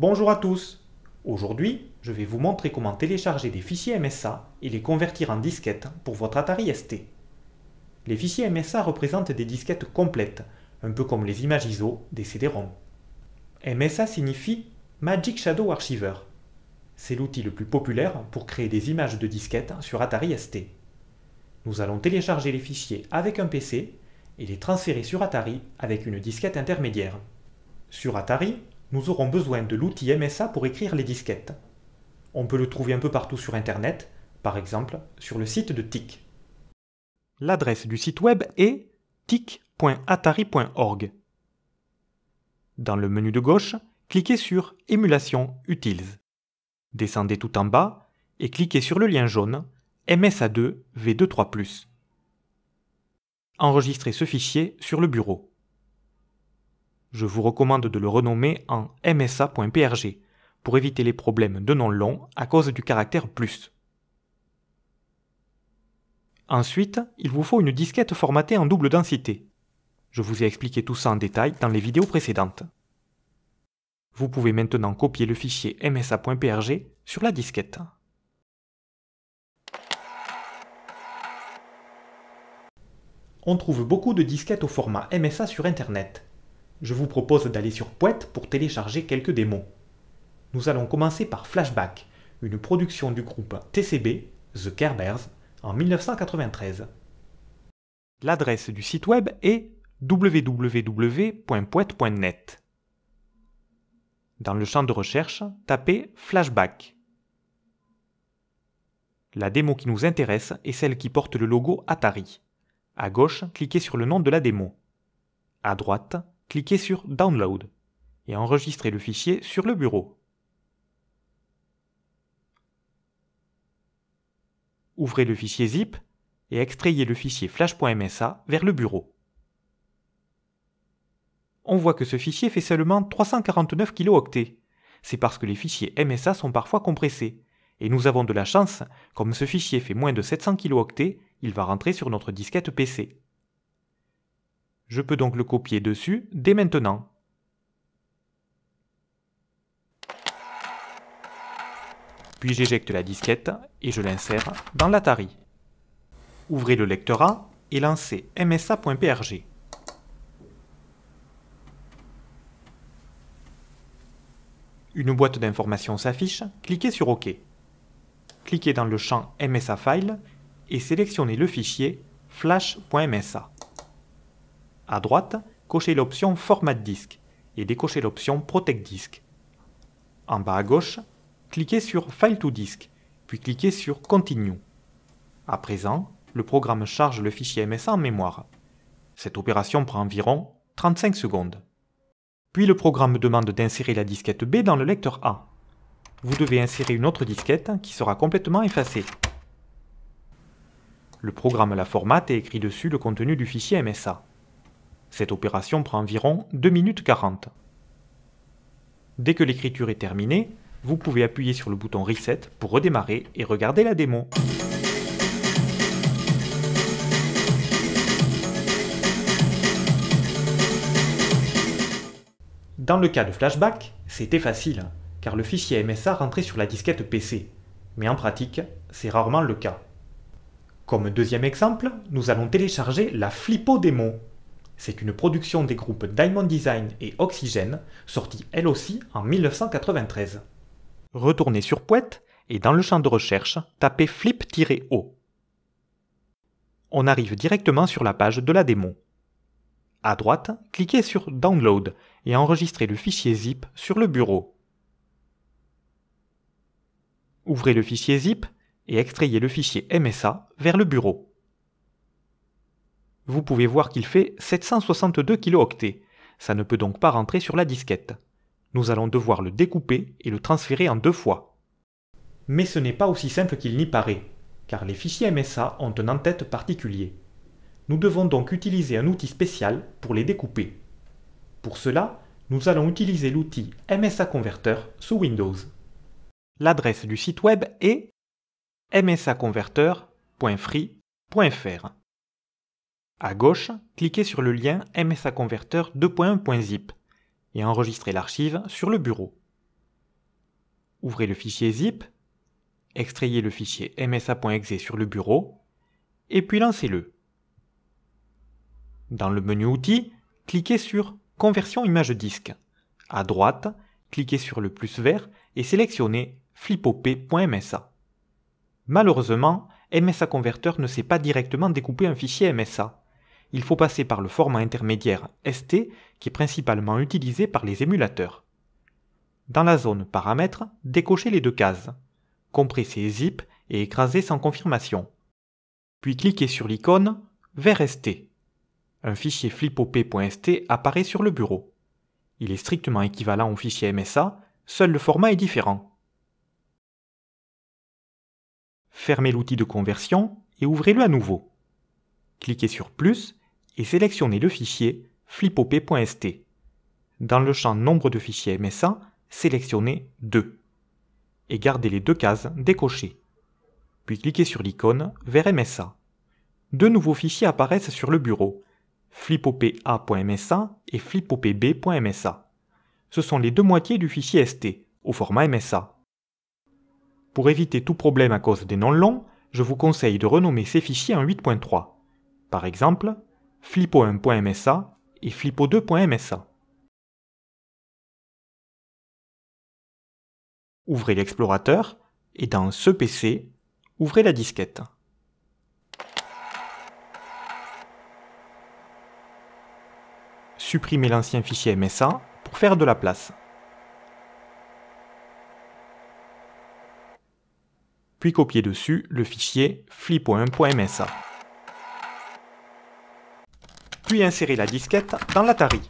Bonjour à tous Aujourd'hui, je vais vous montrer comment télécharger des fichiers MSA et les convertir en disquettes pour votre Atari ST. Les fichiers MSA représentent des disquettes complètes, un peu comme les images ISO des CD-ROM. MSA signifie Magic Shadow Archiver. C'est l'outil le plus populaire pour créer des images de disquettes sur Atari ST. Nous allons télécharger les fichiers avec un PC et les transférer sur Atari avec une disquette intermédiaire. Sur Atari, nous aurons besoin de l'outil MSA pour écrire les disquettes. On peut le trouver un peu partout sur Internet, par exemple sur le site de TIC. L'adresse du site web est tic.atari.org. Dans le menu de gauche, cliquez sur Émulation Utils ». Descendez tout en bas et cliquez sur le lien jaune MSA2 V23+. Enregistrez ce fichier sur le bureau je vous recommande de le renommer en msa.prg pour éviter les problèmes de nom long à cause du caractère plus. Ensuite, il vous faut une disquette formatée en double densité. Je vous ai expliqué tout ça en détail dans les vidéos précédentes. Vous pouvez maintenant copier le fichier msa.prg sur la disquette. On trouve beaucoup de disquettes au format MSA sur Internet je vous propose d'aller sur Poète pour télécharger quelques démos. Nous allons commencer par Flashback, une production du groupe TCB, The Bears, en 1993. L'adresse du site web est www.poète.net. Dans le champ de recherche, tapez Flashback. La démo qui nous intéresse est celle qui porte le logo Atari. À gauche, cliquez sur le nom de la démo. À droite, cliquez sur Download et enregistrez le fichier sur le bureau. Ouvrez le fichier zip et extrayez le fichier flash.msa vers le bureau. On voit que ce fichier fait seulement 349 kilooctets. C'est parce que les fichiers MSA sont parfois compressés. Et nous avons de la chance, comme ce fichier fait moins de 700 kilooctets, il va rentrer sur notre disquette PC. Je peux donc le copier dessus dès maintenant. Puis j'éjecte la disquette et je l'insère dans l'Atari. Ouvrez le lecteur A et lancez msa.prg. Une boîte d'informations s'affiche, cliquez sur OK. Cliquez dans le champ MSA File et sélectionnez le fichier flash.msa. À droite, cochez l'option Format disque et décochez l'option Protect disque. En bas à gauche, cliquez sur File to disk », puis cliquez sur Continue. À présent, le programme charge le fichier MSA en mémoire. Cette opération prend environ 35 secondes. Puis le programme demande d'insérer la disquette B dans le lecteur A. Vous devez insérer une autre disquette qui sera complètement effacée. Le programme la formate et écrit dessus le contenu du fichier MSA. Cette opération prend environ 2 minutes 40. Dès que l'écriture est terminée, vous pouvez appuyer sur le bouton Reset pour redémarrer et regarder la démo. Dans le cas de Flashback, c'était facile, car le fichier MSA rentrait sur la disquette PC, mais en pratique, c'est rarement le cas. Comme deuxième exemple, nous allons télécharger la Flipo démo, c'est une production des groupes Diamond Design et Oxygène, sortie elle aussi en 1993. Retournez sur Poète et dans le champ de recherche, tapez flip-o. On arrive directement sur la page de la démo. À droite, cliquez sur Download et enregistrez le fichier zip sur le bureau. Ouvrez le fichier zip et extrayez le fichier MSA vers le bureau vous pouvez voir qu'il fait 762 kilooctets. Ça ne peut donc pas rentrer sur la disquette. Nous allons devoir le découper et le transférer en deux fois. Mais ce n'est pas aussi simple qu'il n'y paraît, car les fichiers MSA ont un en-tête particulier. Nous devons donc utiliser un outil spécial pour les découper. Pour cela, nous allons utiliser l'outil MSA Converter sous Windows. L'adresse du site web est msaconverter.free.fr. À gauche, cliquez sur le lien MSA converteur 2.1.zip et enregistrez l'archive sur le bureau. Ouvrez le fichier zip, extrayez le fichier msa.exe sur le bureau et puis lancez-le. Dans le menu Outils, cliquez sur Conversion image disque. À droite, cliquez sur le plus vert et sélectionnez flipop.msa. Malheureusement, MSA Converteur ne sait pas directement découper un fichier MSA il faut passer par le format intermédiaire ST qui est principalement utilisé par les émulateurs. Dans la zone Paramètres, décochez les deux cases. Compressez Zip et écrasez sans confirmation. Puis cliquez sur l'icône Vers ST. Un fichier flipop.st apparaît sur le bureau. Il est strictement équivalent au fichier MSA, seul le format est différent. Fermez l'outil de conversion et ouvrez-le à nouveau. Cliquez sur Plus et sélectionnez le fichier flipop.st. Dans le champ Nombre de fichiers MSA, sélectionnez 2 et gardez les deux cases décochées. Puis cliquez sur l'icône vers MSA. Deux nouveaux fichiers apparaissent sur le bureau, flipopa.msa et flipopb.msa. Ce sont les deux moitiés du fichier ST, au format MSA. Pour éviter tout problème à cause des noms longs, je vous conseille de renommer ces fichiers en 8.3. Par exemple, flipo 1msa et flipo 2msa Ouvrez l'explorateur et dans ce PC, ouvrez la disquette. Supprimez l'ancien fichier MSA pour faire de la place. Puis copiez dessus le fichier flipo 1msa puis insérez la disquette dans l'Atari.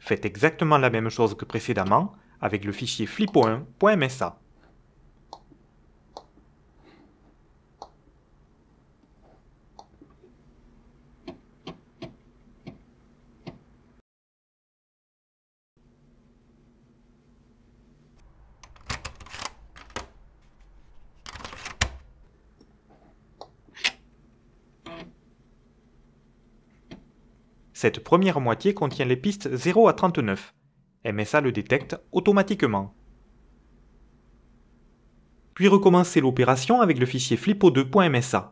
Faites exactement la même chose que précédemment avec le fichier flipo1.msa. Cette première moitié contient les pistes 0 à 39. MSA le détecte automatiquement. Puis recommencez l'opération avec le fichier flipo2.msa.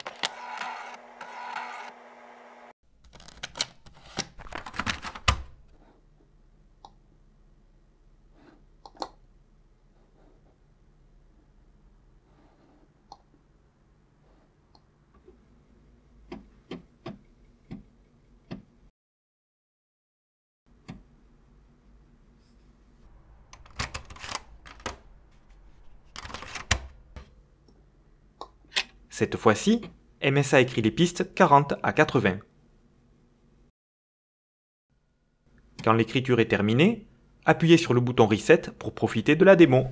Cette fois-ci, MSA écrit les pistes 40 à 80. Quand l'écriture est terminée, appuyez sur le bouton Reset pour profiter de la démo.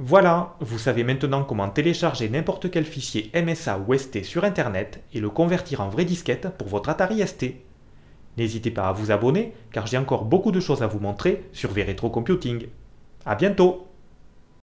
Voilà, vous savez maintenant comment télécharger n'importe quel fichier MSA ou ST sur internet et le convertir en vraie disquette pour votre Atari ST. N'hésitez pas à vous abonner car j'ai encore beaucoup de choses à vous montrer sur rétro Computing. A bientôt